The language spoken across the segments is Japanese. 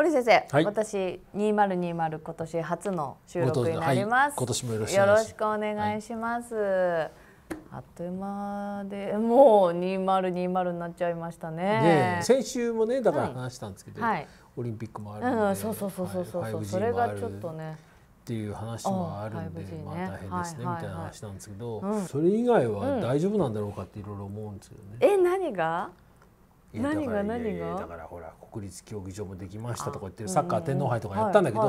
堀先生、はい、私2020今年初の収録になります、はい、今年もよろしくお願いします、はい、あっという間でもう2020になっちゃいましたね先週もねだから話したんですけど、オリンピックもあるので、うん、そうそうそうそうそう、はい、それがちょっとねっていう話もあるんで、ね、まあ大変ですね、はいはいはい、みたいな話なんですけど、うん、それ以外は大丈夫なんだろうかっていろいろ思うんですよね。え何が？何が何がだからほら国立競技場もできましたとか言ってるサッカー天皇杯とかやったんだけど、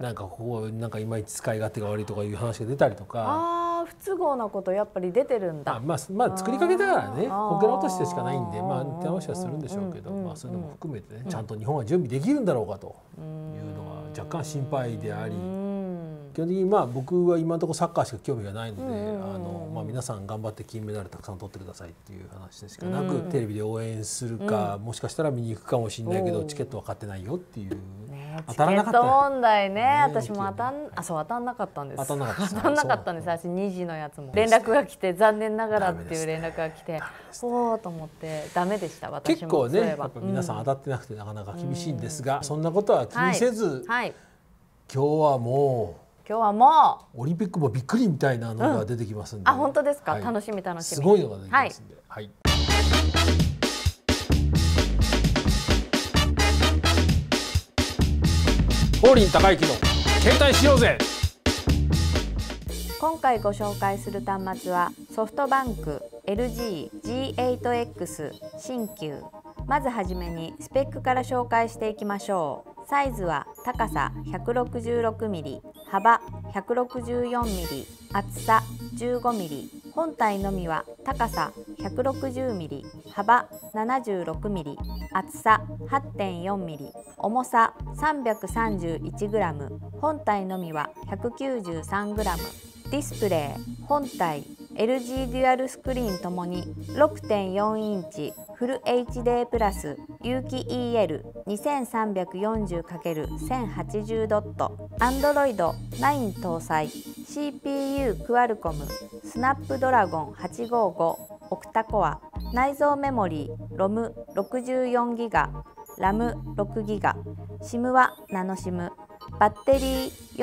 なんかここなんかいまいち使い勝手が悪いとかいう話が出たりとかああ不都合なことやっぱり出てるんだまあ、まあ、作りかけだからねこけら落としてしかないんでまあ手直しはするんでしょうけど、まあ、そういうのも含めてねちゃんと日本は準備できるんだろうかというのが若干心配であり。基本的にまあ僕は今のところサッカーしか興味がないので、あのまあ、皆さん頑張って金メダルたくさん取ってくださいっていう話でしかなく、テレビで応援するか、もしかしたら見に行くかもしれないけど、チケットは買ってないよっていう。当たらなかった問題ね私も当たんあそう当たんなかったんです 当たんなかったんです私2時のやつも連絡が来て残念ながらっていう連絡が来ておおと思ってダメでした私も結構ねやっぱ皆さん当たってなくてなかなか厳しいんですが、そんなことは気にせず、はい今日はもう今日はもうオリンピックもびっくりみたいなのが出てきますんで、うん、あ本当ですか、はい、楽しみ楽しみすごいのが出てきますんで、はい、はい法林高之の携帯しようぜ今回ご紹介する端末はソフトバンク LG G8X 新旧まずはじめにスペックから紹介していきましょうサイズは高さ 166mm 幅 164mm 厚さ 15mm 本体のみは高さ 160mm 幅 76mm 厚さ 8.4mm 重さ 331g 本体のみは 193g ディスプレイ本体 LG デュアルスクリーンともに6.4インチフル HD プラス有機 EL2340×1080 ドット Android 9搭載 CPU クアルコムスナップドラゴン855オクタコア内蔵メモリー ROM64 ギガ RAM6 ギガ SIM はナノ SIM バッテリー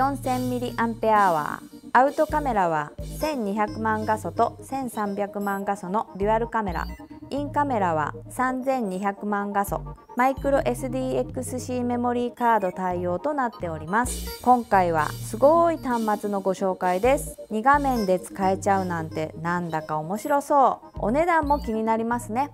4000mAh アウトカメラは1200万画素と1300万画素のデュアルカメラインカメラは3200万画素マイクロ SDXC メモリーカード対応となっております今回はすごい端末のご紹介です2画面で使えちゃうなんてなんだか面白そうお値段も気になりますね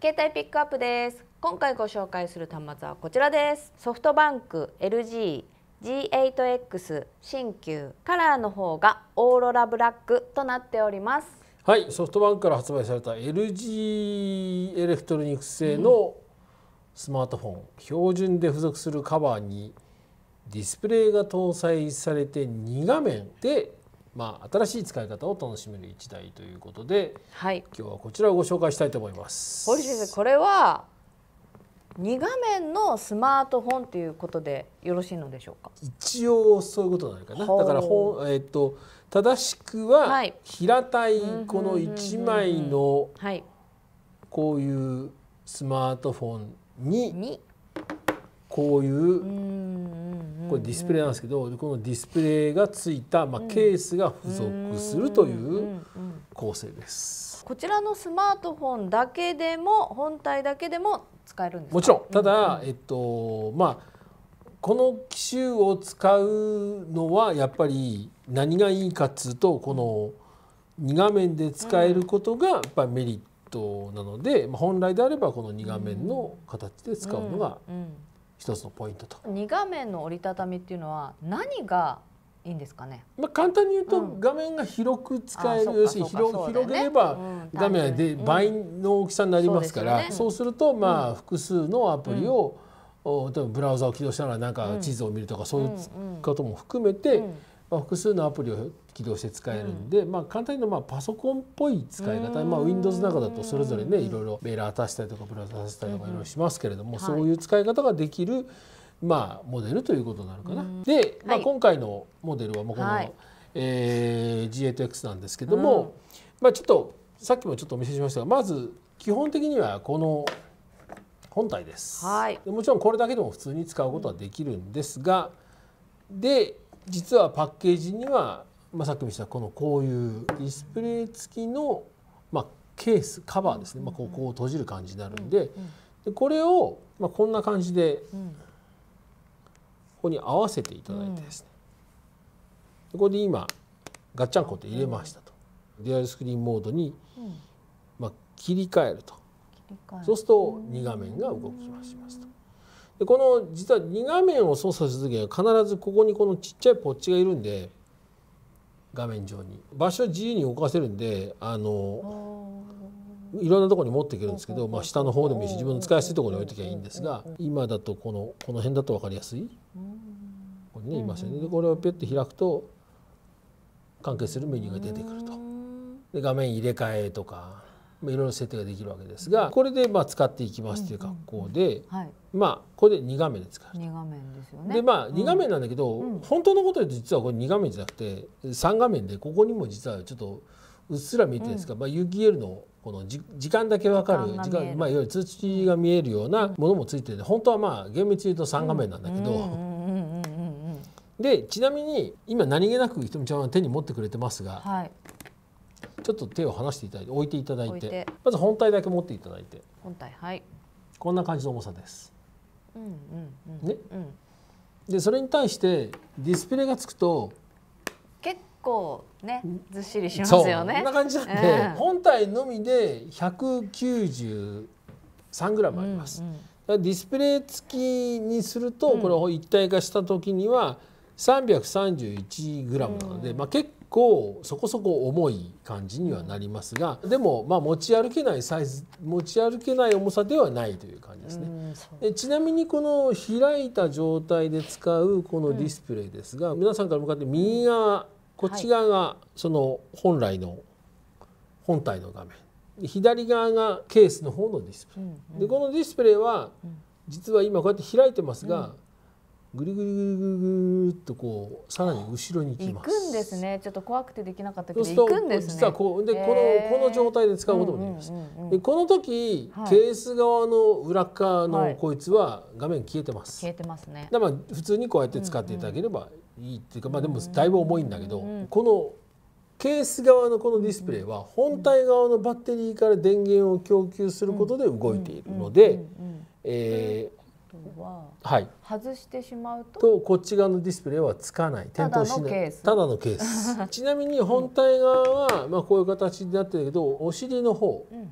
携帯ピックアップです今回ご紹介する端末はこちらですソフトバンク LG G8X 新旧カラーの方がオーロラブラックとなっておりますはいソフトバンクから発売された LG エレクトロニクス製のスマートフォン、うん、標準で付属するカバーにディスプレイが搭載されて2画面で、まあ、新しい使い方を楽しめる1台ということで、はい、今日はこちらをご紹介したいと思います。堀先生これは2画面のスマートフォンということでよろしいのでしょうか一応そういうことなのかなだからほえっと、と正しくは平たいこの1枚のこういうスマートフォンにこういうこれディスプレイなんですけどこのディスプレイがついた、まあ、ケースが付属するという構成です。こちらのスマートフォンだけでも本体だけでも使えるんですもちろんただ、えっとまあこの機種を使うのはやっぱり何がいいかっつうとこの2画面で使えることがやっぱりメリットなので、まあ、本来であればこの2画面の形で使うのが一つのポイントと。2画面の折りたたみっていうのは何がいいんですかね。まあ簡単に言うと画面が広く使える、うん、要するに広,、広げれば画面で倍の大きさになりますから、うん、そうするとまあ複数のアプリを、例えばブラウザを起動したらなんか地図を見るとかそういうことも含めて、まあ、複数のアプリを起動して使えるんで、うん、まあ、簡単にまあパソコンっぽい使い方、まあ、Windows の中だとそれぞれねいろいろメールを渡したりとかブラウザ渡したりとかいろいろしますけれども、うん、そういう使い方ができる、まあ、モデルということなのかな。うん、で、まあ、今回のモデルはもうこの、はい、えー、G8X なんですけども、まあ、ちょっとさっきもちょっとお見せしましたがまず基本的にはこの本体です、はい、もちろんこれだけでも普通に使うことはできるんですがで実はパッケージには、まあ、さっきもしたこのこういうディスプレイ付きの、まあ、ケースカバーですね、まあ、ここを閉じる感じになるんで,、でこれを、まあ、こんな感じで、ここに合わせていただいてですね、ここで今ガッチャンコって入れましたと、デュアルスクリーンモードに、まあ、切り替えるとそうすると2画面が動きしますと。でこの実は2画面を操作する時には必ずここにこのちっちゃいポッチがいるんで画面上に場所自由に動かせるんであのいろんなとこに持っていけるんですけど、まあ、下の方でもいいし自分の使いやすいところに置いときゃいいんですが今だとこのこの辺だと分かりやすいこれねいますよね。でこれをピュッて開くと関係するメニューが出てくると。で画面入れ替えとかいろいろ設定ができるわけですがこれでまあ使っていきますという格好で、まあこれで2画面で使う2画面ですよねでまあ2画面なんだけど、うん、本当のこと言うと実はこれ2画面じゃなくて3画面でここにも実はちょっとうっすら見えてるんですが、うん、まあ UGL のこのじ時間だけ分かる時間まあ、いわゆる通知が見えるようなものもついてて本当はまあ厳密に言うと3画面なんだけど。うんうんでちなみに今何気なくひとみちゃんは手に持ってくれてますが、はい、ちょっと手を離していただいて置いていただいてまず本体だけ持っていただいて本体はいこんな感じの重さです。うんうんうん、ね、うん、でそれに対してディスプレイがつくと結構ねずっしりしますよね。こんな感じなんで、うん、本体のみで193グラムあります。うんうんディスプレイ付きにするとこれを一体化した時には331グラムなので、まあ、結構そこそこ重い感じにはなりますがでもまあ持ち歩けないサイズ持ち歩けない重さではないという感じですね。でちなみにこの開いた状態で使うこのディスプレイですが、うん、皆さんから向かって右側こっち側がその本来の本体の画面、左側がケースの方のディスプレイ、うんうん、でこのディスプレイは実は今こうやって開いてますが、うんぐるぐるぐるぐるぐるっとこうさらに後ろに行くんですねちょっと怖くてできなかったけど行くんですね実はこうでこのこの状態で使うこともできます、でこの時、ケース側の裏側のこいつは画面消えてます、消えてますねだから普通にこうやって使っていただければいいっていうか、まあでもだいぶ重いんだけど、このケース側のこのディスプレイは本体側のバッテリーから電源を供給することで動いているので、えーとは、はい、外してしまうととこっち側のディスプレイはつかない点灯しないただのケース ちなみに本体側は、まあ、こういう形になってるけどお尻の方、うん、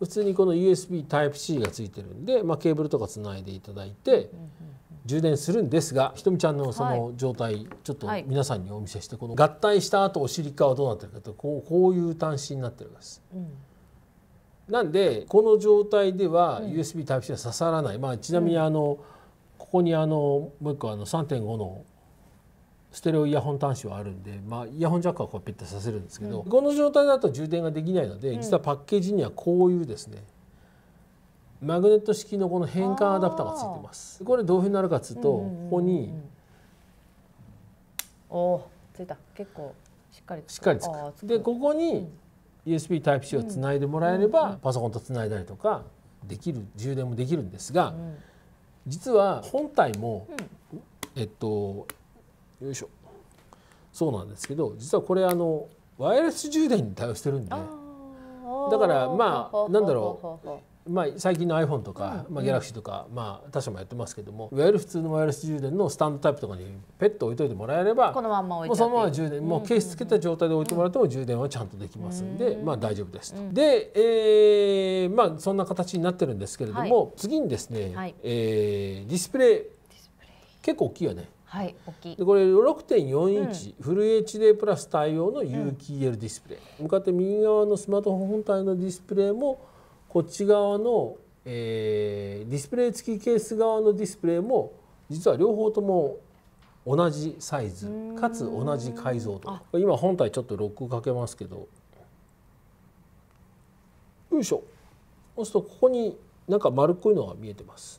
普通にこの USB Type-C がついてるんで、まあ、ケーブルとかつないでいただいて、充電するんですがひとみちゃんのその状態、はい、ちょっと皆さんにお見せして、はい、この合体した後お尻側はどうなってるかとこうこういう端子になってるんです、うんなんでこの状態では USB Type-C は刺さらない、うん、まあ、ちなみにあの、ここにあのもう一個あの3.5のステレオイヤホン端子はあるんで、まあ、イヤホンジャックはこうピッてさせるんですけど、うん、この状態だと充電ができないので、実はパッケージにはこういうですねマグネット式のこの変換アダプターがついてます。これどういうふうになるかっつうと、ここに、おついた結構しっかりしっかりつく。でここに、USB Type-C をつないでもらえれば、パソコンとつないだりとかできる充電もできるんですが、実は本体も、えっとよいしょそうなんですけど実はこれあのワイヤレス充電に対応してるんでだからまあなんだろうまあ、最近の iPhone とか、まあ、Galaxy とか、まあ、他社もやってますけどもいわゆる普通のワイヤレス充電のスタンドタイプとかにペット置いといてもらえればこのままもうそのまま充電、もうケースつけた状態で置いてもらっても充電はちゃんとできますんで、まあ、大丈夫ですと。で、えーまあ、そんな形になってるんですけれども、次にですね、はえディスプレイ結構大きいよね。はい、大きいでこれ6.4インチ、フル HD プラス対応の有機 l ディスプレイ、向かって右側のスマートフォン本体のディスプレイもこっち側の、えー、ディスプレイ付きケース側のディスプレイも実は両方とも同じサイズかつ同じ解像度今本体ちょっとロックかけますけどよいしょそうするとここになんか丸っこいのが見えてます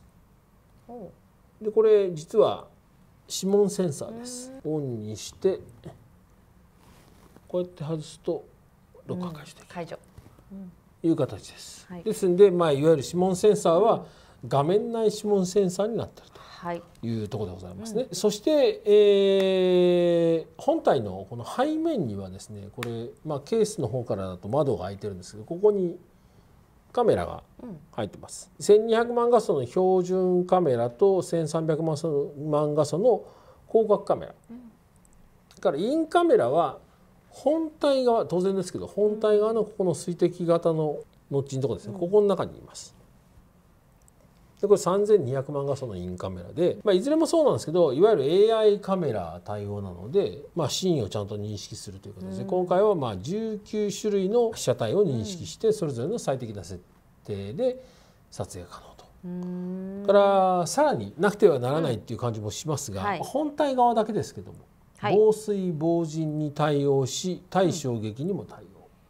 でこれ実は指紋センサーですオンにしてこうやって外すとロック解除できる、うん、解除、うんいう形です。はい、ですので、まあ、いわゆる指紋センサーは画面内指紋センサーになっているというところでございますね。はいうん、そして、えー、本体のこの背面にはですねこれ、まあ、ケースの方からだと窓が開いてるんですけどここにカメラが入ってます、うん、1200万画素の標準カメラと1300万画素の広角カメラ、うん、からインカメラは本体側当然ですけど本体側のここの水滴型のノッチのとこですね、うん、ここの中にいます。でこれ3200万画素のインカメラで、まあ、いずれもそうなんですけどいわゆる AI カメラ対応なので、まあ、シーンをちゃんと認識するということですね、うん、今回はまあ19種類の被写体を認識して、それぞれの最適な設定で撮影可能と。からさらになくてはならないっていう感じもしますが、はい、本体側だけですけども防水防塵に対応し対衝撃にも対応、うん、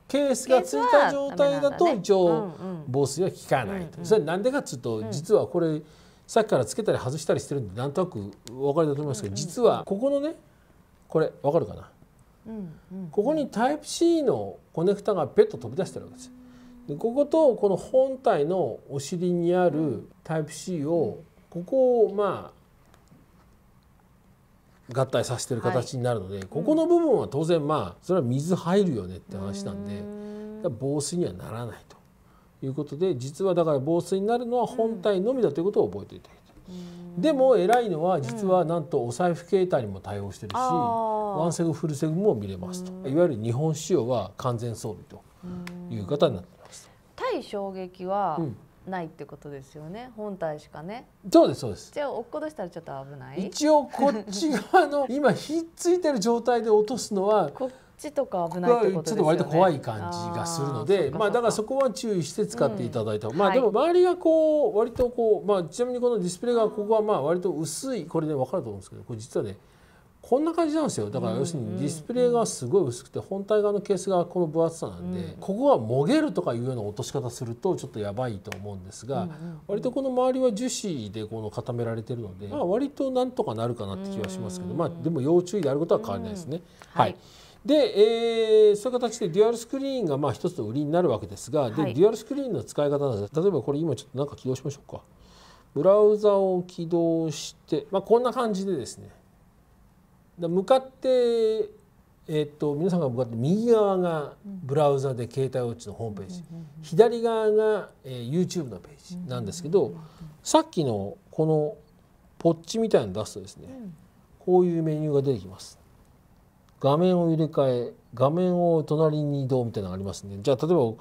ケースがついた状態だと一応防水は効かないと、それなんでかっつうと実はこれさっきからつけたり外したりしてるんでなんとなくお分かりだと思いますけど、実はここのねこれ分かるかな、ここにタイプ C のコネクタがペット飛び出してるわけですでこことこの本体のお尻にあるタイプ C をここをまあ合体させてる形になるので、はい、ここの部分は当然まあそれは水入るよねって話なんで、うん、防水にはならないということで実はだから防水になるのは本体のみだということを覚えておいてでも偉いのは実はなんとお財布携帯にも対応してるし、うん、ワンセグフルセグも見れますと、うん、いわゆる日本仕様は完全装備という方になってます。対衝撃は、ないってことですよね本体しかねそうですそうですじゃあ落っことしたらちょっと危ない一応こっち側の 今ひっついてる状態で落とすのはこっちとか危ないってことですよねちょっと割と怖い感じがするのでまあだからそこは注意して使っていただいた、うん、まあでも周りがこう割とこうまあちなみにこのディスプレイがここはまあ割と薄いこれで、ね、分かると思うんですけどこれ実はねこんな感じなんですよだから要するにディスプレイがすごい薄くて本体側のケースがこの分厚さなんで、ここはもげるとかいうような落とし方するとちょっとやばいと思うんですが、割とこの周りは樹脂でこの固められてるので、まあ、割となんとかなるかなって気はしますけど、まあ、でも要注意であることは変わりないですね。はい、で、えー、そういう形でデュアルスクリーンがまあ一つの売りになるわけですが、はい、でデュアルスクリーンの使い方なんです例えばこれ今ちょっと何か起動しましょうかブラウザを起動して、まあ、こんな感じでですね向かってえっと皆さんが向かって右側がブラウザで携帯ウォッチのホームページ、左側が、えー、YouTube のページなんですけど、さっきのこのポッチみたいの出すとですね、こういうメニューが出てきます。画面を入れ替え画面を隣に移動みたいなのがありますね。じゃあ例えば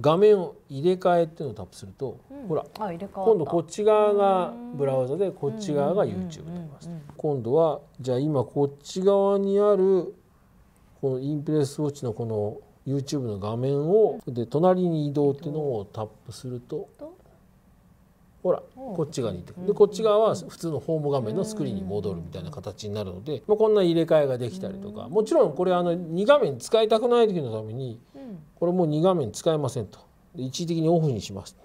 画面を入れ替えっていうのをタップすると、うん、ほら今度こっち側がブラウザでこっち側が YouTube になります、今度はじゃあ今こっち側にあるこのインプレスウォッチのこの YouTube の画面を、うん、で隣に移動っていうのをタップすると、うん、ほらこっち側に行ってくるでこっち側は普通のホーム画面のスクリーンに戻るみたいな形になるので、まあ、こんな入れ替えができたりとかもちろんこれあの2画面使いたくない時のためにこれもう2画面使えませんと一時的にオフにします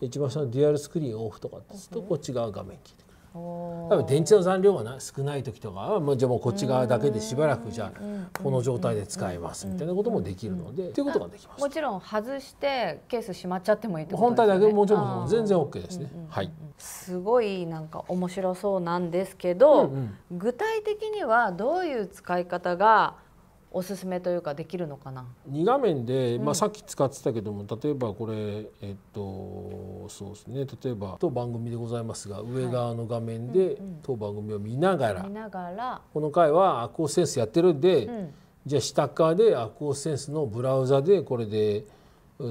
一番下のデュアルスクリーンオフとかですとこっち側画面切ってくる電池の残量が少ない時とかはじゃあもうこっち側だけでしばらくじゃあこの状態で使えますみたいなこともできるのでということができますもちろん外してケースしまっちゃってもいいってことですね本体だけもちろん全然 OK ですね、はいすごいなんか面白そうなんですけど、うんうん、具体的にはどういう使い方がおすすめというかできるのかな2画面で、まあ、さっき使ってたけども、うん、例えばこれえっとそうですね例えば当番組でございますが上側の画面で、当番組を見ながら見ながらこの回はアクオセンスやってるんで、うん、じゃあ下側でアクオセンスのブラウザでこれで。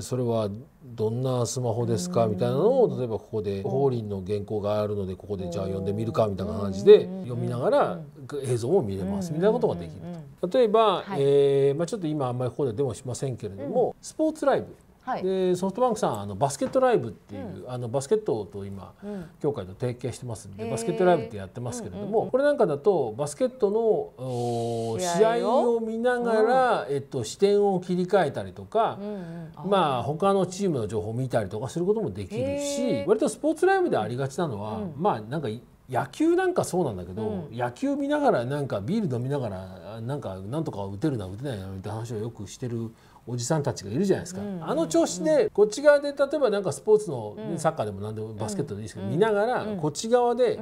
それはどんなスマホですかみたいなのを例えばここで法輪の原稿があるのでここでじゃあ読んでみるかみたいな感じで読みながら映像も見れますみたいなことができると。例えば、えーまあ、ちょっと今あんまりここではデモしませんけれども、スポーツライブはい、でソフトバンクさんあのバスケットライブっていう、うん、あのバスケットと今、うん、協会と提携してますんでバスケットライブってやってますけれども、これなんかだとバスケットの試合を見ながら、えっと、視点を切り替えたりとか、うんまあ他のチームの情報を見たりとかすることもできるし割とスポーツライブでありがちなのは、まあなんか野球なんかそうなんだけど、うん、野球見ながらなんかビール飲みながらなんかなんとか打てるな打てないなみたいな話をよくしてるおじさんたちがいるじゃないですか、うんうんうん、あの調子でこっち側で例えばなんかスポーツの、ね、サッカーでも何でもバスケットでいいですけど、見ながらこっち側で、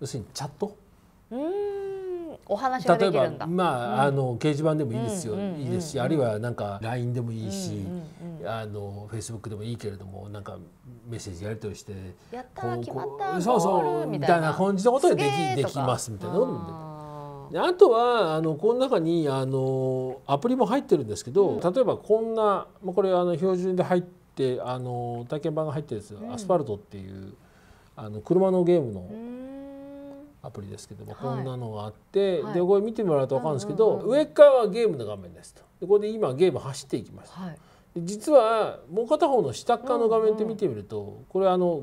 要するにチャット。お話例えば、まあ、あの掲示板でもいいですよ、いいですしあるいはなんか LINE でもいいし、あの Facebook でもいいけれどもなんかメッセージやり取りしてやった決まったそうそうみたいな感じのことでできできますみたいなであとはあのこの中にあのアプリも入ってるんですけど、うん、例えばこんなこれあの標準で入ってあの体験版が入ってるんですよ、うん、アスファルトっていうあの車のゲームの。アプリですけども、こんなのがあって、はい、でこれ見てもらうと分かるんですけど、上側はゲームの画面ですとでこれで今ゲーム走っていきます、はい、実はもう片方の下側の画面って見てみると、これあの、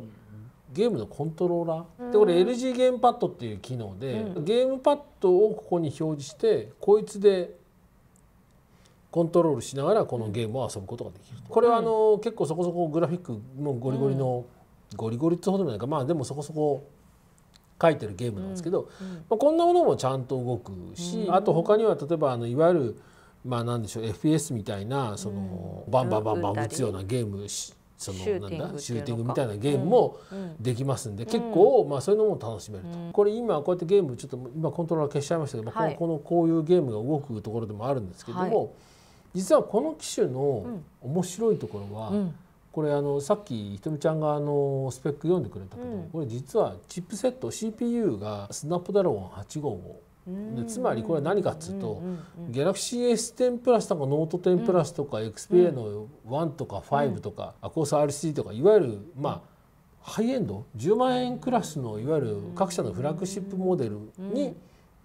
ゲームのコントローラー、でこれ LG ゲームパッドっていう機能で、うん、ゲームパッドをここに表示してこいつでコントロールしながらこのゲームを遊ぶことができる、これはあの、結構そこそこグラフィックもゴリゴリの、ゴリゴリってほどでもないかまあでもそこそこ書いてるゲームなんですけど、うんまあ、こんなものもちゃんと動くし、うん、あと他には例えばあのいわゆるまあ何でしょう FPS みたいなその、バンバンバンバン打つようなゲームしそのなんだシューティングみたいなゲームもできますんで、結構、まあ、そういうのも楽しめると、これ今こうやってゲームちょっと今コントローラー消しちゃいましたけど、このこのこういうゲームが動くところでもあるんですけども、実はこの機種の面白いところは、これあのさっきひとみちゃんがあのスペック読んでくれたけど、これ実はチップセット CPU がスナップダラゴン8号をでつまりこれは何かっつうと、ギャラクシー S10 プラスとかノート10プラスとか、XPA の1とか5とか、うん、アコース RC とかいわゆるまあハイエンド10万円クラスのいわゆる各社のフラッグシップモデルに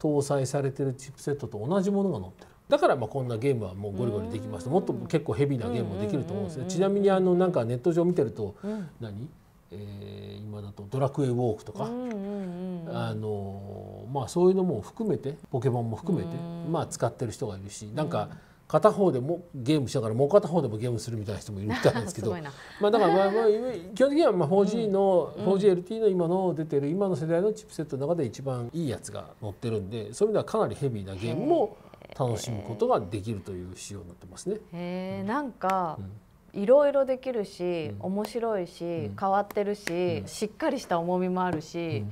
搭載されてるチップセットと同じものが載ってる。だからまあこんなゲームはもうゴリゴリできますもっと結構ヘビーなゲームもできると思うんですねちなみにあのなんかネット上見てると何、えー、今だと「ドラクエウォーク」とか、あのまあ、そういうのも含めてポケモンも含めて、まあ、使ってる人がいるしなんか片方でもゲームしながらもう片方でもゲームするみたいな人もいるみたいですけど まあだからまあまあ基本的にはまあ 4G の、うん、4GLT の今の出てる今の世代のチップセットの中で一番いいやつが載ってるんでそういう意味ではかなりヘビーなゲームも楽しむことができるという仕様になってますね。へうん、なんか、うんいろいろできるし、面白いし、変わってるし、しっかりした重みもあるし、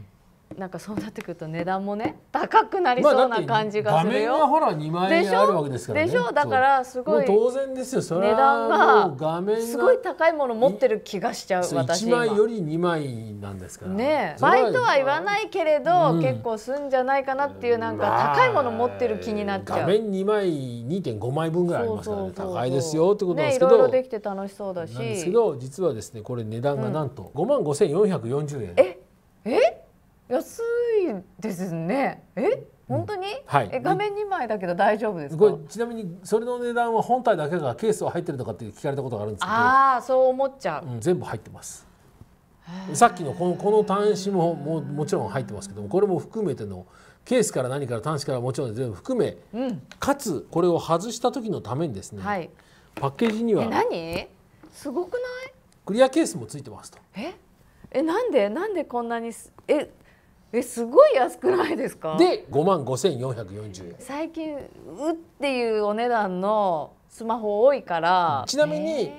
なんかそうなってくると値段もね高くなりそうな感じがするよ。まあ、ほら2万円あるわけですからね。でしょだからすごい当然ですよ。値段がすごい高いもの持ってる気がしちゃう私1枚より2枚なんですから。ね倍とは言わないけれど、うん、結構すんじゃないかなっていうなんか高いもの持ってる気になっちゃう。画面2枚2.5枚分ぐらいありますからね高いですよってことですけど。ねいろいろできて楽しそうだし。ですけど実はですねこれ値段がなんと5万5440円。ええ？安いですね。え？本当に、はい、画面2枚だけど大丈夫ですかちなみにそれの値段は本体だけがケースは入ってるのかって聞かれたことがあるんですけどああそう思っちゃう、うん、全部入ってますさっきのこのこの端子もももちろん入ってますけどもこれも含めてのケースから何から端子からもちろん全部含め、うん、かつこれを外した時のためにですね、はい、パッケージには何すごくないクリアケースもついてますとええなんでなんでこんなにええすごい安くないですかで5万5440円最近うっていうお値段のスマホ多いからちなみに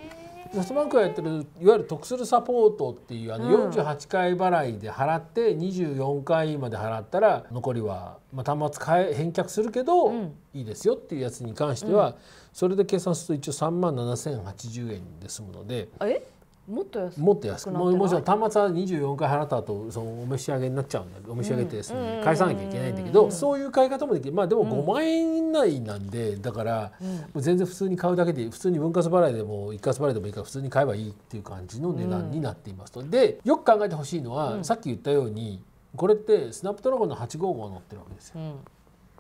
ソフトバンクがやってるいわゆる得するサポートっていうあの48回払いで払って24回まで払ったら残りは、まあ、端末え返却するけど、いいですよっていうやつに関しては、それで計算すると一応3万7,080円で済むので。えもっと安くもっと安くもちろん端末は24回払った後そのお召し上げになっちゃうんだお召し上げってその、ね、返さなきゃいけないんだけど、そういう買い方もできるまあでも5万円以内なんで、だから、全然普通に買うだけで普通に分割払いでも一括払いでもいいから普通に買えばいいっていう感じの値段になっていますと、でよく考えてほしいのは、さっき言ったようにこれってスナップドラゴンの855乗ってるわけですよ。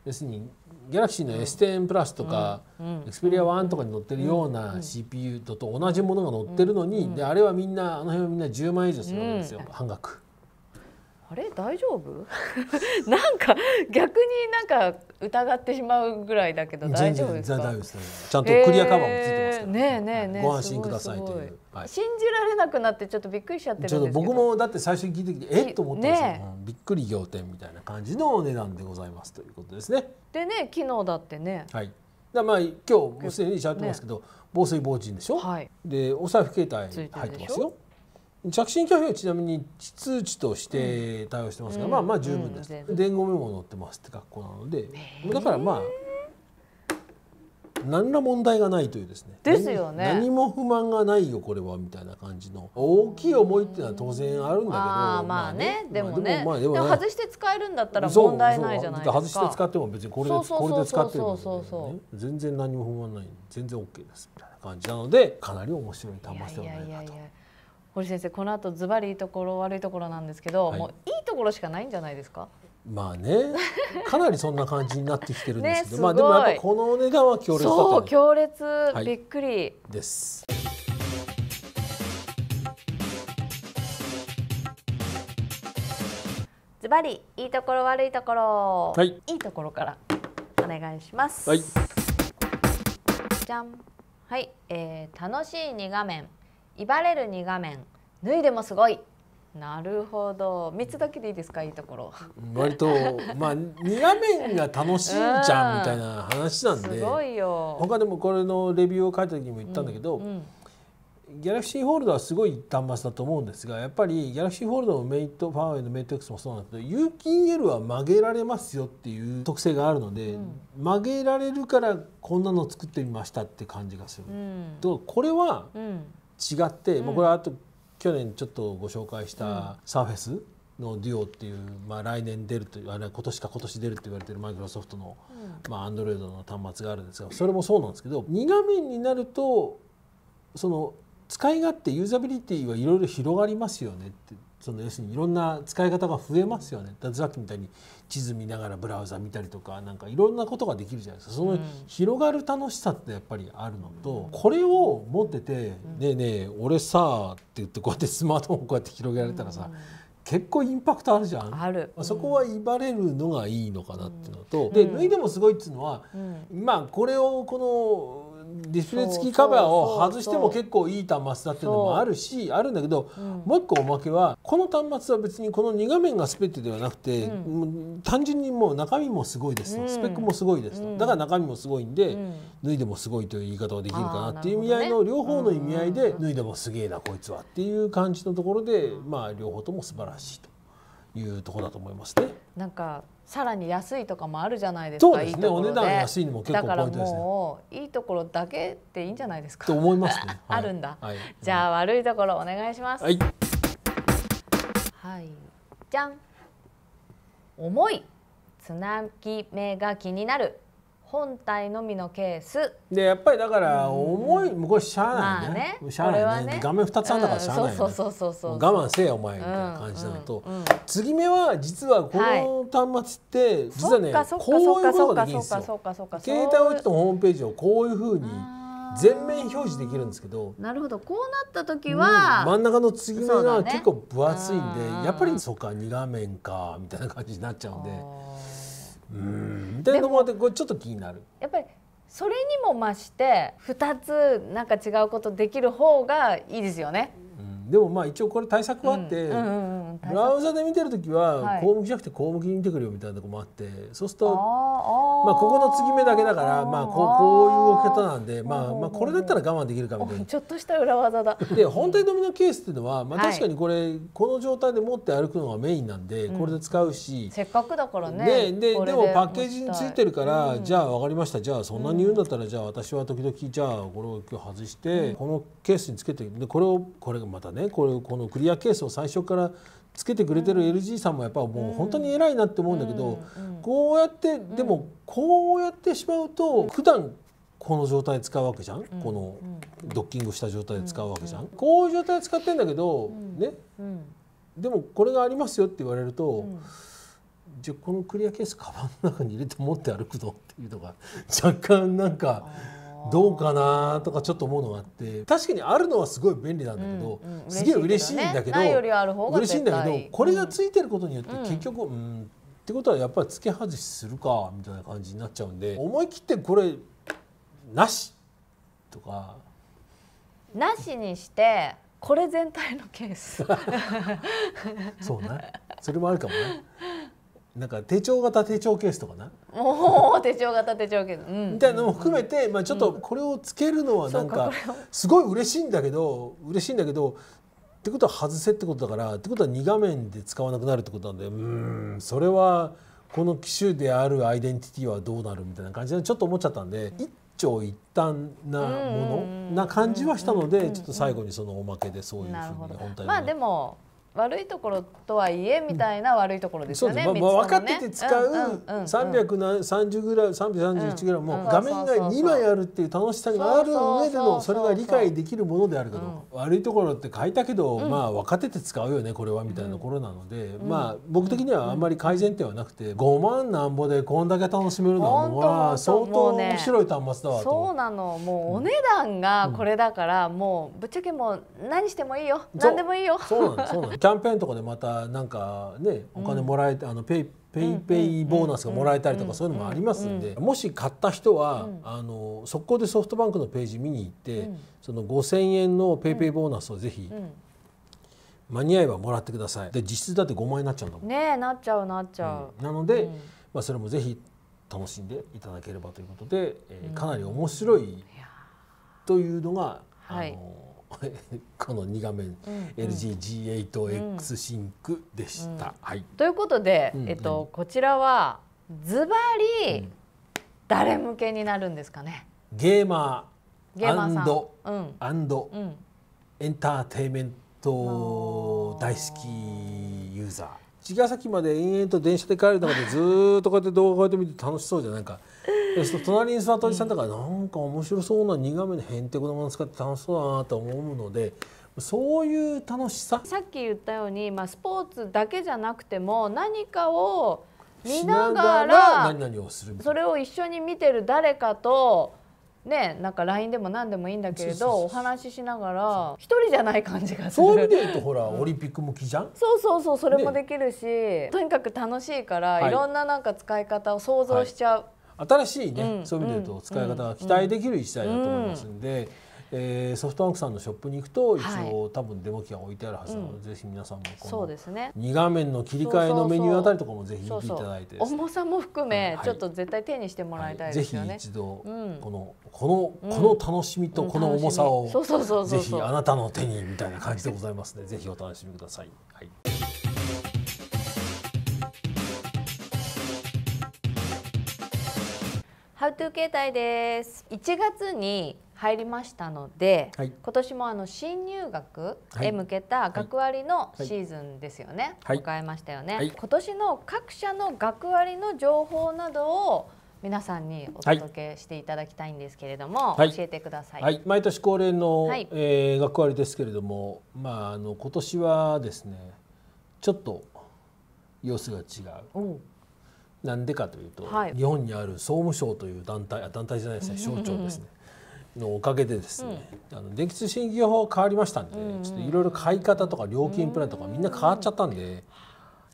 要するにギャラクシーの S10 プラスとか、Xperia 1とかに載ってるような CPU とと同じものが載ってるのに、であれはみんなあの辺はみんな10万円以上するわけですよ、半額。あれ大丈夫 なんか逆になんか疑ってしまうぐらいだけど大丈夫ですかちゃんとクリアカバーもついてますから、えー、ねえねえねえご安心くださいというはい、信じられなくなってちょっとびっくりしちゃってる僕もだって最初に聞いてきえっと思ったんですよ、ね、びっくり仰天みたいな感じのお値段でございますということですねでね昨日だってねはいだまあ今日もすでにしゃってますけど、ね、防水防塵でしょ、はい、でお財布携帯入ってますよ着信拒否はちなみに通知として対応してますから、うん、まあまあ十分です、うん、伝言メモ載ってますって学校なのでだからまあ何ら問題がないというですねですよね何も不満がないよこれはみたいな感じの大きい思いっていうのは当然あるんだけど、うん、あまあね、まあ、でもね,、まあ、でも、ね、外して使えるんだったら問題ないじゃないですか外して使っても別にこれでこれで使ってる全然何も不満ない全然 OK ですみたいな感じなのでかなり面白い端末ではないかと。いやいやいやいや堀先生この後ズバリいいところ悪いところなんですけど、はい、もういいところしかないんじゃないですかまあね かなりそんな感じになってきてるんですけど、ね、まあでもやっぱこの値段は強烈だったそう強烈、はい、びっくりですズバリいいところ悪いところ、はい、いいところからお願いします、はい、じゃんはい、えー、楽しい2画面いばれる2画面脱いでもすごいなるほど3つだけでいいですかいいところ割とまあ2画面が楽しいじゃんみたいな話なんで、すごいよ他でもこれのレビューを書いた時にも言ったんだけど、うんうん、ギャラクシーホールドはすごい端末だと思うんですがやっぱりギャラクシーホールドのメイトファーウェイのメイト X もそうなんですけど有機 EL は曲げられますよっていう特性があるので、うん、曲げられるからこんなの作ってみましたって感じがする。とこれは、うん違って、もうこれはあと去年ちょっとご紹介したサーフェスのデュオっていう、まあ、来年出るというあれ今年か今年出るって言われてるマイクロソフトの、まアンドロイドの端末があるんですがそれもそうなんですけど2画面になるとその使い勝手ユーザビリティはいろいろ広がりますよねってその要するにいろんな使い方が増えますよねださっきみたいに地図見ながらブラウザ見たりとかなんかいろんなことができるじゃないですかその広がる楽しさってやっぱりあるのと、これを持ってて「ねえねえ俺さ」って言ってこうやってスマートフォンこうやって広げられたらさ、結構インパクトあるじゃんある、うん、そこは威張れるのがいいのかなっていうのと、うん、で脱いでもすごいっていうのは、うん、まあこれをこのディスプレイ付きカバーを外しても結構いい端末だっていうのもあるしあるんだけど、うん、もう一個おまけはこの端末は別にこの2画面が全てではなくて、うん、単純にもう中身もすごいですうん、スペックもすごいですと、だから中身もすごいんで、脱いでもすごいという言い方ができるかなっていう意味合いの、ね、両方の意味合いで、脱いでもすげえなこいつはっていう感じのところでまあ両方とも素晴らしいというところだと思いますね。なんかさらに安いとかもあるじゃないですか。そうですね。いいお値段安いのも結構ポイントですね。いいところだけっていいんじゃないですか。と思いますね。はい、あるんだ。はい、じゃあ、はい、悪いところお願いします。はい。はい。じゃん。重い。つなぎ目が気になる。本体のみのケースでやっぱりだから重い、うん、これしゃあないね,、まあね、しゃあないねね画面2つあんだからしゃあないね、うん、そうそうそうそう我慢せえお前みたいな感じなのと、うんうん継ぎ目は実はこの端末って実はね、こういうことができるんですよ携帯を打つとホームページをこういうふうに全面表示できるんですけどなるほどこうなった時は、うん、真ん中の継ぎ目が結構分厚いんで、ね、やっぱりそっか2画面かみたいな感じになっちゃうんで。うんでもでこちょっと気になるやっぱりそれにも増して2つなんか違うことできる方がいいですよね。でもまあ一応これ対策はあって、ブラウザで見てる時は向きじゃなくて向きに見てくるよみたいなとこもあってそうするとまあここの継ぎ目だけだからまあこうこういう置き方なんでまあまあこれだったら我慢できるかみたいなちょっとした裏技だ で本体止めのケースっていうのはまあ確かにこれこの状態で持って歩くのがメインなんでこれで使うし、せっかくだからねでででもパッケージについてるからじゃあ分かりましたじゃあそんなに言うんだったらじゃあ私は時々じゃあこれを今日外してこのケースにつけてでこれをこれがまたねねこれこのクリアケースを最初からつけてくれてる LG さんもやっぱもう本当に偉いなって思うんだけど、こうやってでもこうやってしまうと普段この状態使うわけじゃん、このドッキングした状態で使うわけじゃん、こういう状態で使ってんだけど、ね、でもこれがありますよって言われると、じゃこのクリアケースカバンの中に入れて持って歩くのっていうのが若干なんか。どうかなとかちょっと思うのがあって確かにあるのはすごい便利なんだけど、うんうん、すげえ嬉しいんだけど、嬉しいんだけどこれがついてることによって結局、うん、うん、ってことはやっぱり付け外しするかみたいな感じになっちゃうんで思い切ってこれなしとか。なしにしてこれ全体のケース そうねそれもあるかもねなんか手帳型手帳ケースとかなおお手帳型手帳ケース、うん、みたいなのも含めて、まあ、ちょっとこれをつけるのはなんかすごい嬉しいんだけど嬉しいんだけどってことは外せってことだからってことは2画面で使わなくなるってことなんでうんそれはこの機種であるアイデンティティはどうなるみたいな感じでちょっと思っちゃったんで一長一短なものな感じはしたのでちょっと最後にそのおまけでそういうふうに本体まあでも悪いところとはいえみたいな悪いところですよね。うん、ね分かってて使う三百な三十グラム、三百三十一グラムを画面が二枚あるっていう楽しさがある上でのそれが理解できるものであるけど、悪いところって書いたけど、まあ分かってて使うよねこれはみたいなところなので、うん、まあ僕的にはあんまり改善点はなくて、五万なんぼでこんだけ楽しめるのはもう相当面白い端末だわと、ね。そうなの、もうお値段がこれだから、もうぶっちゃけもう何してもいいよ、何でもいいよ。そうなんそうなんキャンペーンとかでまたなんかねお金もらえて、あのペイペイペイボーナスがもらえたりとかそういうのもありますんでもし買った人は、あの速攻でソフトバンクのページ見に行って、その5,000円のペイペイボーナスをぜひ、間に合えばもらってくださいで実質だって5万円になっちゃうんだもんねなっちゃうなっちゃう、なので、まあ、それもぜひ楽しんでいただければということで、えー、かなり面白いというのが、あのこの2画面、うん、LGG8X シンクでした。うん、はい、ということで、えっと、こちらはズバリ誰向けになるんですかねゲーマーゲーマーエンターテイメント大好きユーザー。茅ヶ崎まで延々と電車で帰る中でずっとこうやって動画こうやって見て楽しそうじゃないか隣に座ったおじさんだか、なんか面白そうな苦めのへんてこなもの使って楽しそうだなと思うのでそういう楽しささっき言ったように、まあ、スポーツだけじゃなくても何かを見ながらそれを一緒に見てる誰かと。ね、なんか LINE でも何でもいいんだけれどお話ししながら一人じゃない感じがするそういう意味で言うとほら、うん、オリンピック向きじゃんそうそうそうそれもできるし、ね、とにかく楽しいから、はい、いろんななんか使い方を想像しちゃう。はい新しいね、そういう意味で言うと使い方が期待できる一台だと思いますんで。えー、ソフトバンクさんのショップに行くと一応、多分デモ機が置いてあるはずなので、ぜひ皆さんもこの2画面の切り替えのメニューあたりとかもぜひ見ていただいて、重さも含め、ちょっと絶対手にしてもらいたいですよね、ぜひ一度、このこのこの楽しみとこの重さを、ぜひあなたの手にみたいな感じでございますのでぜひお楽しみください。はい携帯です1月に入りましたので、はい、今年もあの新入学へ向けた学割のシーズンですよね、はい迎えましたよね、今年の各社の学割の情報などを皆さんにお届けしていただきたいんですけれども、はい、教えてください、はい、毎年恒例の、はい、えー、学割ですけれども、まあ、あの今年はですねちょっと様子が違うなんでかというと、はい、日本にある総務省という団体団体じゃないですね省庁ですねのおかげでですね、うん、あの電気通信業法変わりましたんで、ちょっといろいろ買い方とか料金プランとかみんな変わっちゃったんで。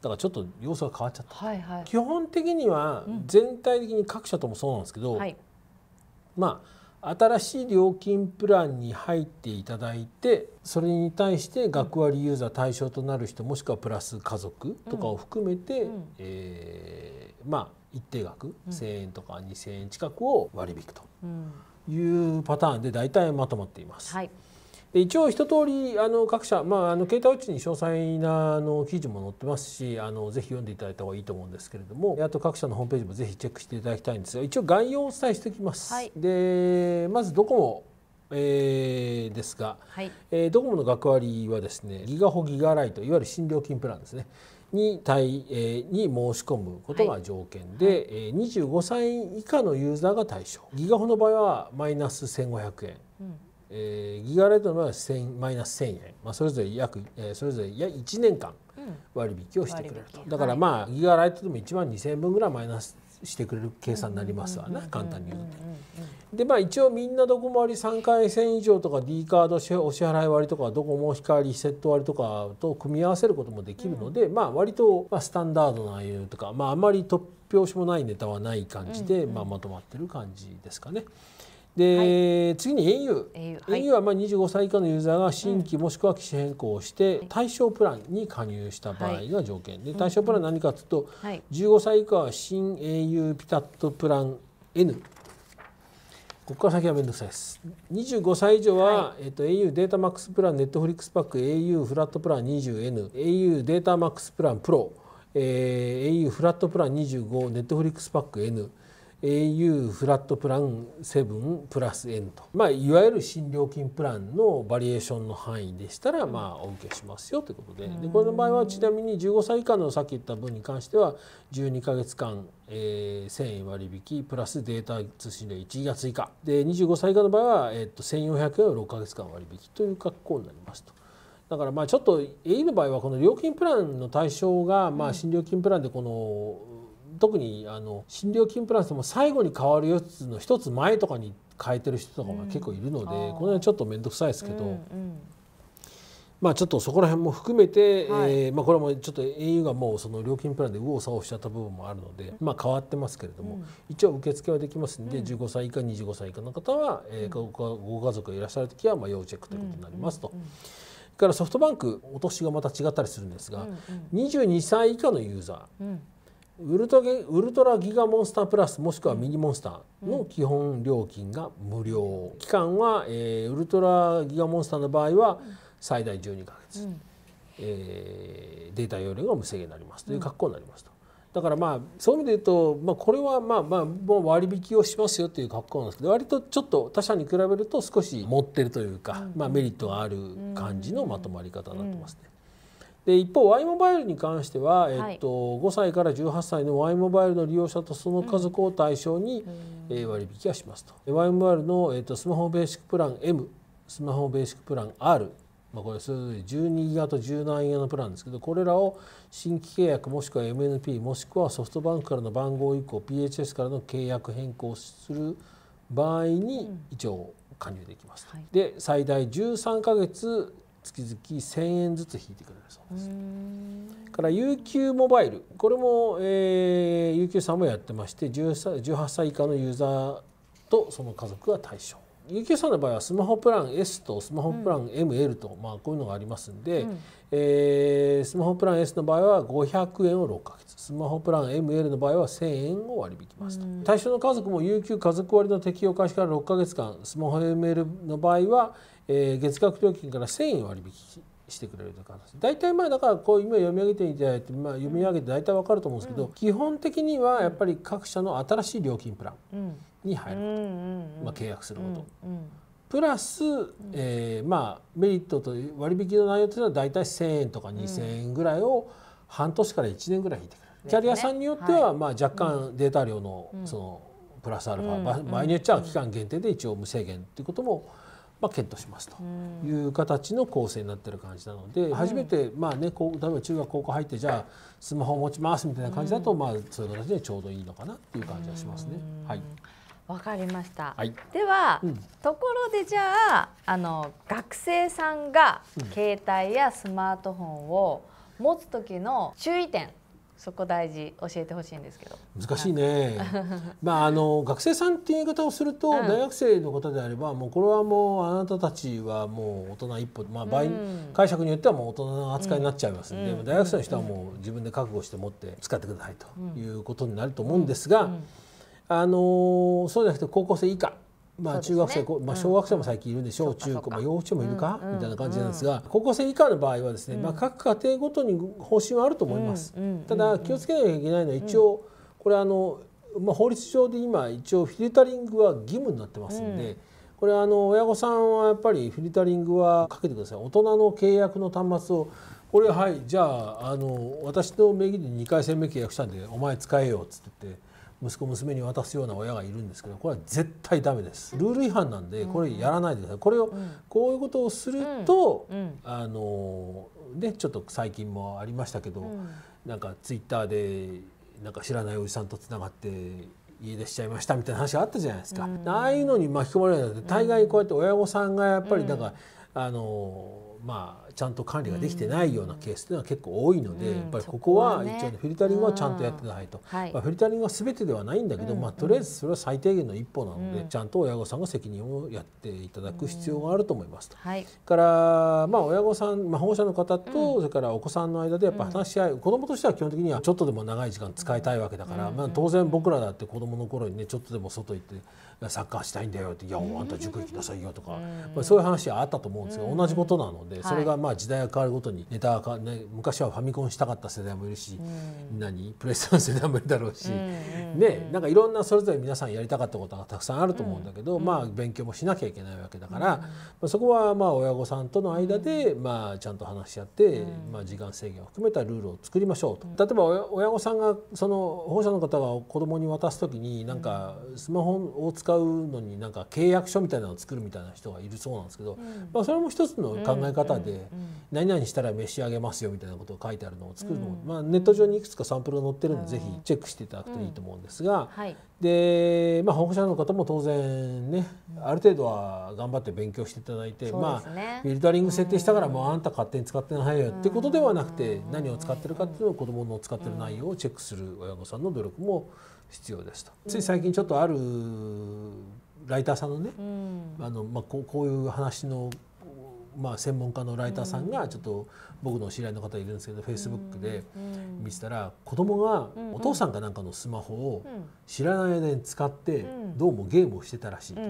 だからちょっと様子が変わっちゃった、はいはい、基本的には全体的に各社ともそうなんですけど、うん、まあ新しい料金プランに入っていただいてそれに対して学割ユーザー対象となる人もしくはプラス家族とかを含めて、うんえー、まあ一定額、うん、1,000円とか2,000円近くを割り引くというパターンで大体まとまっています。はいで一応一通りあの各社、まあ、あの携帯ウォッチに詳細なあの記事も載ってますしあのぜひ読んでいただいた方がいいと思うんですけれどもあと各社のホームページもぜひチェックしていただきたいんですが一応概要をお伝えしておきます。はい、でまずドコモえー、ですが、はい、えー、ドコモの学割はですねギガホギガライトいわゆる新料金プランですねに対、えー、に申し込むことが条件で、はいはい、えー、25歳以下のユーザーが対象ギガホの場合はマイナス1500円、うんえー、ギガレートの場合は1000マイナス1000円、まあ、それぞれ約、えー、それぞれ1年間割引をしてくれると、うん、だからまあ、ギガライトでも1万2,000円分ぐらいマイナスしてくれる計算になりますわね簡単に言うと。でまあ一応みんなどこも割3回1000以上とか D カードお支払い割とかドコモ光セット割とかと組み合わせることもできるので、うん、まあ割と、まあ、スタンダードないうとか、まあ、あまり突拍子もないネタはない感じで、まあ、まとまってる感じですかね。で、はい、次に au。au, は au はまあ25歳以下のユーザーが新規もしくは機種変更をして対象プランに加入した場合が条件で対象プラン何かというと、はい、15歳以下は新 au ピタットプラン N。ここから先は面倒くさいです。25歳以上は、はい、えっと au データマックスプランネットフリックスパック au フラットプラン 20N、au データマックスプランプロ、えー、au フラットプラン25ネットフリックスパック N。au フラットプラン7プラス N と、まあ、いわゆる新料金プランのバリエーションの範囲でしたら、まあ、お受けしますよということででこれの場合はちなみに15歳以下のさっき言った分に関しては12か月間、えー、1000円割引プラスデータ通信料1ギガ追加で25歳以下の場合は、えー、と1400円を6か月間割引という格好になりますと。だからまあちょっと a の場合はこの料金プランの対象がまあ新料金プランでこの特にあの診療金プラスも最後に変わるやつの一つ前とかに変えてる人とかが結構いるので、うん、この辺ちょっと面倒くさいですけど。うんうんまあ、ちょっとそこら辺も含めて、はい、えー、まあ、これもちょっと au がもうその料金プランで右往左往しちゃった部分もあるので、まあ、変わってますけれども、うん、一応受付はできますんで、うん、15歳以下25歳以下の方は、うん、えー、ごご家族がいらっしゃる時はまあ要チェックということになりますと。うんうんうんからソフトバンクお年がまた違ったりするんですが、うんうん、22歳以下のユーザーウルトウルトラギガモンスタープラスもしくはミニモンスターの基本料金が無料期間は、えー、ウルトラギガモンスターの場合は最大12ヶ月、うん、えー、データ容量が無制限になりますという格好になりますと。だからまあそういう意味で言うと、まあ、これはまあまあもう割引をしますよという格好なんですけど割とちょっと他社に比べると少し持ってるというか、まあ、メリットがある感じのまとまり方になってますね。で一方 Y モバイルに関しては、えっと5歳から18歳の Y モバイルの利用者とその家族を対象に、え割引がしますと。Y モバイルの、えっと、スマホベーシックプラン M スマホベーシックプラン R まあ、これそれぞれ12ギガと17ギガのプランですけどこれらを新規契約もしくは MNP もしくはソフトバンクからの番号以降 PHS からの契約変更する場合に一応加入できます、うんはい、で最大13ヶ月月々1000円ずつ引いてくれるそうですから UQ モバイルこれも、えー、UQ さんもやってまして18歳以下のユーザーとその家族が対象 UQ さんの場合はスマホプラン S とスマホプラン ML と、うん、まあ、こういうのがありますんで、うん、えー、スマホプラン S の場合は500円を6ヶ月スマホプラン ML の場合は1000円を割引きますと、うん、対象の家族も UQ 家族割の適用開始から6ヶ月間スマホ ML の場合は、えー、月額料金から1,000円割引してくれるという形大体まあだからこう今読み上げていただいて、まあ、読み上げて大体わかると思うんですけど、うん、基本的にはやっぱり各社の新しい料金プランに入ること、うん、まあ、契約すること。うん、プラス、えー、まあメリットと割引の内容というのは大体1,000円とか2,000円ぐらいを半年から1年ぐらい引いてくれる、キャリアさんによっては、まあ、若干データ量のそのプラスアルファ、場合によっちゃ期間限定で一応無制限ということも、うんまあ、検討しますという形の構成になってる感じなので、初めてまあねこう例えば中学高校入ってじゃあスマホを持ちますみたいな感じだと、まあそういう形でちょうどいいのかなっていう感じはしますね。はい。わかりました。はい、では、うん、ところでじゃああの学生さんが携帯やスマートフォンを持つ時の注意点そこ大事教えてほしいんですけど難しいねまああの学生さんっていう言い方をすると、うん、大学生の方であればもうこれはもうあなたたちはもう大人一歩、まあ倍、解釈によってはもう大人の扱いになっちゃいますんで、うん、大学生の人はもう自分で覚悟して持って使ってくださいということになると思うんですが、あのそうじゃなくて高校生以下まあ、中学生、ね、まあ、小学生も最近いるんでしょう、中高、まあ、幼稚園もいるか、みたいな感じなんですが、高校生以下の場合はですね、まあ、各家庭ごとに方針はあると思います。ただ気をつけなきゃいけないのは一応、これあの、まあ、法律上で今一応フィルタリングは義務になってますんで。これあの親御さんはやっぱりフィルタリングはかけてください大人の契約の端末をこれはいじゃああの私の名義で2回生命契約したんでお前使えよっつってて息子娘に渡すような親がいるんですけどこれは絶対ダメですルール違反なんでこれやらないでくださいこれをこういうことをすると、あのねちょっと最近もありましたけど、なんかツイッターでなんか知らないおじさんとつながって家出しちゃいましたみたいな話があったじゃないですか、ああいうのに巻き込まれるので大概こうやって親御さんがやっぱりなんか、あのまあちゃんと管理ができてないようなケースっいうのは結構多いので、やっぱりここは一応フィルタリングはちゃんとやってないと、まあ、フィルタリングは全てではないんだけど、まあ、とりあえずそれは最低限の一歩なので、ちゃんと親御さんが責任をやっていただく必要があると思いますと。はい、からまあ親御さん、まあ、保護者の方と、それからお子さんの間でやっぱ話し合い、子どもとしては基本的にはちょっとでも長い時間使いたいわけだから、まあ、当然僕らだって子どもの頃にねちょっとでも外行ってサッカーしたいんだよって「いやあんた塾行きなさいよ」とか、まあ、そういう話はあったと思うんですけ同じことなので、それがまあまあ時代が変わるごとにネタが、ね、昔はファミコンしたかった世代もいるし、うん、何プレステの世代もいるだろうし、うんね、なんかいろんなそれぞれ皆さんやりたかったことがたくさんあると思うんだけど、まあ勉強もしなきゃいけないわけだから、まあ、そこはまあ親御さんとの間で、まあ、ちゃんと話し合って、まあ、時間制限を含めたルールを作りましょうと。例えば親御さんがその保護者の方が子供に渡す時になんかスマホを使うのになんか契約書みたいなのを作るみたいな人がいるそうなんですけど、まあ、それも一つの考え方で、何々したらし上げますよみたいなこと書いてあるのを作るのまあ、ネット上にいくつかサンプルが載ってるんで、ぜひチェックしていただくといいと思うんですが、で、まあ、保護者の方も当然ねある程度は頑張って勉強していただいて、まあ、フィルタリング設定したからもうあんた勝手に使ってないよってことではなくて何を使ってるかっていうのを子どもの使ってる内容をチェックする親御さんの努力も必要ですと。つい最近ちょっとあるライターさんのね、うん、あのまあ、こうこういう話のまあ、専門家のライターさんがちょっと僕の知り合いの方いるんですけど、フェイスブックで見てたら子供がお父さんかなんかのスマホを知らない間に使ってどうもゲームをしてたらしいと。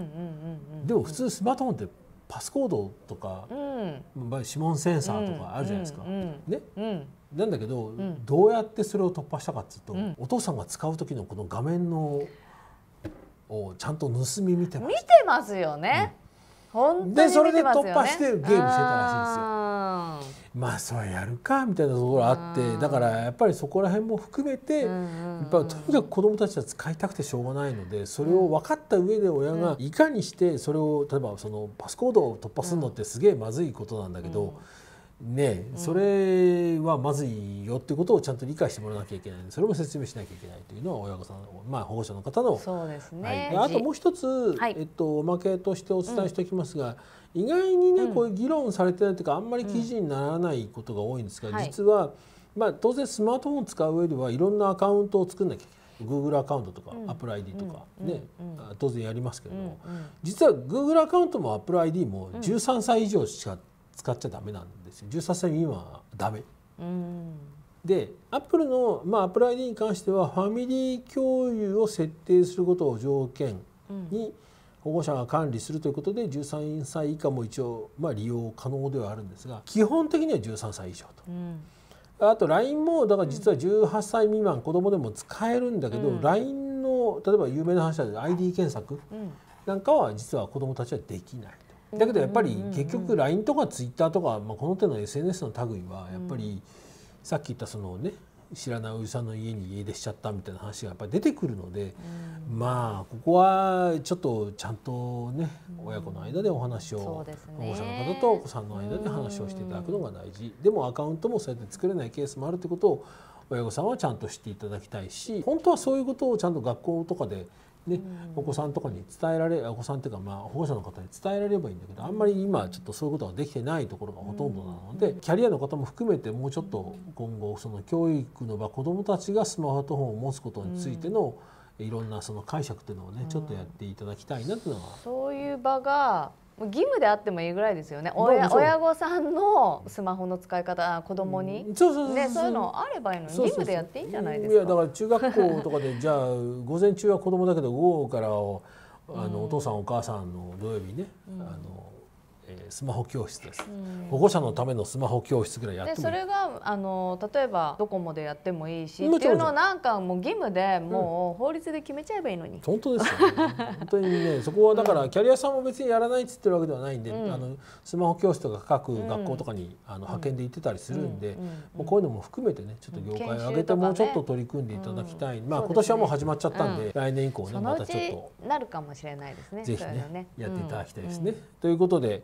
でも普通スマートフォンってパスコードとか、うん、指紋センサーとかあるじゃないですか。ね、なんだけど、どうやってそれを突破したかっつうと、お父さんが使う時のこの画面のをちゃんと盗み見て見てますよね、でそれで突破してゲームしてたらしいんですよ。まあそれやるかみたいなところあってだからやっぱりそこら辺も含めて、やっぱとにかく子どもたちは使いたくてしょうがないのでそれを分かった上で親がいかにしてそれを例えばそのパスコードを突破するのってすげえまずいことなんだけど。ね、それはまずいよってことをちゃんと理解してもらわなきゃいけないそれも説明しなきゃいけないというのは親御さん、まあ、保護者の方のそうですね、はい、あともう一つ、はい、えっと、おまけとしてお伝えしておきますが、うん、意外にねこういう議論されてないというかあんまり記事にならないことが多いんですが、うん、実は、まあ、当然スマートフォンを使う上ではいろんなアカウントを作んなきゃいけない。Google アカウントとか、うん、Apple ID とかね、うん、当然やりますけれども、実は Google アカウントも Apple ID も13歳以上しか使っちゃダメなんですよ13歳未満はダメ。うんでアップルの、まあ、アップル ID に関してはファミリー共有を設定することを条件に保護者が管理するということで13歳以下も一応、まあ、利用可能ではあるんですが基本的には13歳以上と。うんあと LINE もだから実は18歳未満子供でも使えるんだけど、うん、LINE の例えば有名な話だと ID 検索なんかは実は子供たちはできない。だけどやっぱり結局 LINE とか Twitter とか、まあ、この手の SNS の類はやっぱりさっき言ったそのね知らないおじさんの家に家出しちゃったみたいな話がやっぱり出てくるので、まあここはちょっとちゃんとね、親子の間でお話を、保護者の方とお子さんの間で話をしていただくのが大事、でもアカウントもそうやって作れないケースもあるってことを親御さんはちゃんとしていただきたいし本当はそういうことをちゃんと学校とかででお子さんとかに伝えられお子さんっていうかまあ保護者の方に伝えられればいいんだけどあんまり今ちょっとそういうことができてないところがほとんどなのでキャリアの方も含めてもうちょっと今後その教育の場子どもたちがスマートフォンを持つことについてのいろんなその解釈っていうのをねちょっとやっていただきたいなっていうのは。そういう場が義務であってもいいぐらいですよね親親御さんのスマホの使い方子供に、うん、そうそうそうね、そういうのあればいいのに義務でやっていいんじゃないですかいやだから中学校とかでじゃあ午前中は子供だけど午後からあの、うん、お父さんお母さんの土曜日ね、うん、あのえー、スマホ教室です、保護者のためのスマホ教室ぐらいやってそれがあの例えばドコモでやってもいいしっていうのなんかもう義務でもう法律で決めちゃえばいいのに、本当ですよ、ね、本当にね そこはだからキャリアさんも別にやらないっつってるわけではないんで、うん、あのスマホ教室とか各学校とかに、あの派遣で行ってたりするんで、もうこういうのも含めてねちょっと業界を上げてもうちょっと取り組んでいただきたい、まあ今年はもう始まっちゃったんで、来年以降ねまたちょっとなるかもしれないですねぜひねやっていただきたいですね、ということで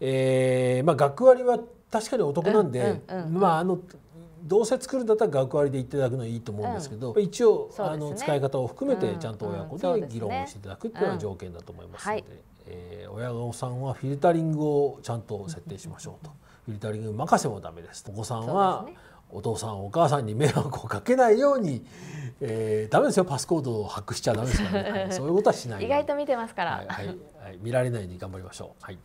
えー、まあ学割は確かに男なんで、まああのどうせ作るんだったら学割でいただくのはいいと思うんですけど、うん、一応、ね、あの使い方を含めてちゃんと親子で議論をしていただくっていうのは条件だと思いますので、うんはい、えー、親御さんはフィルタリングをちゃんと設定しましょうとフィルタリング任せもダメですお子さんは、お父さんお母さんに迷惑をかけないように、えー、ダメですよパスコードを発握しちゃダメですからね、はい、そういうことはしない意外と見てますから、はい、はい、見られないように頑張りましょう。はい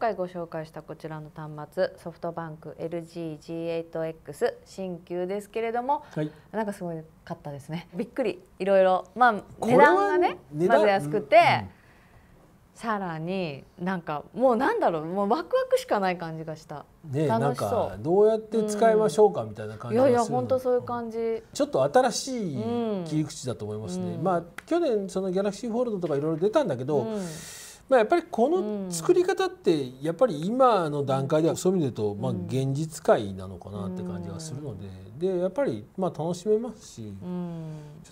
回ご紹介したこちらの端末ソフトバンク LGG8X 新旧ですけれども、はい、なんかすごいかったですねびっくりいろいろまあ値段がねまず安くて、うんうん、さらになんかもうなんだろうもうワクワクしかない感じがした、ね、楽しそうどうやって使いましょうかみたいな感じ、うん、いやいや本当そういう感じちょっと新しい切り口だと思いますね、まあ去年そのギャラクシーフォールドとかいろいろ出たんだけど、まあ、やっぱりこの作り方ってやっぱり今の段階ではそういう意味で言うと、まあ、現実界なのかなって感じがするので,、でやっぱりまあ楽しめますし、ちょ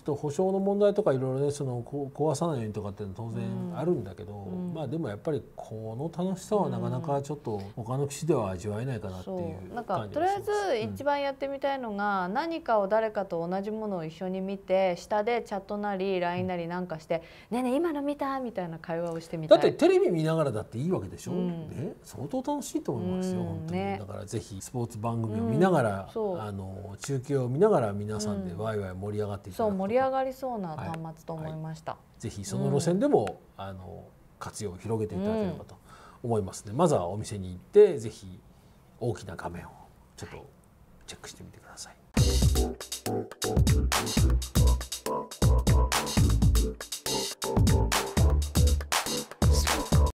っと保証の問題とかいろいろねその壊さないようにとかっていうのは当然あるんだけど、まあ、でもやっぱりこの楽しさはなかなかちょっと他の棋士では味わえないかなっていうなんかとりあえず一番やってみたいのが、何かを誰かと同じものを一緒に見て下でチャットなり LINE なりなんかして「ねえねえ今の見た」みたいな会話をしてみたい。テレビ見ながらだっていいわけでしょ、うん、ね、相当楽しいと思いますよ、うん、本当に、ね、だからぜひスポーツ番組を見ながら、うん、あの中継を見ながら皆さんでワイワイ盛り上がっていただくそう盛り上がりそうな端末と思いました、はいはい、ぜひその路線でも、あの活用を広げていただければと思いますね、まずはお店に行ってぜひ大きな画面をちょっとチェックしてみてください。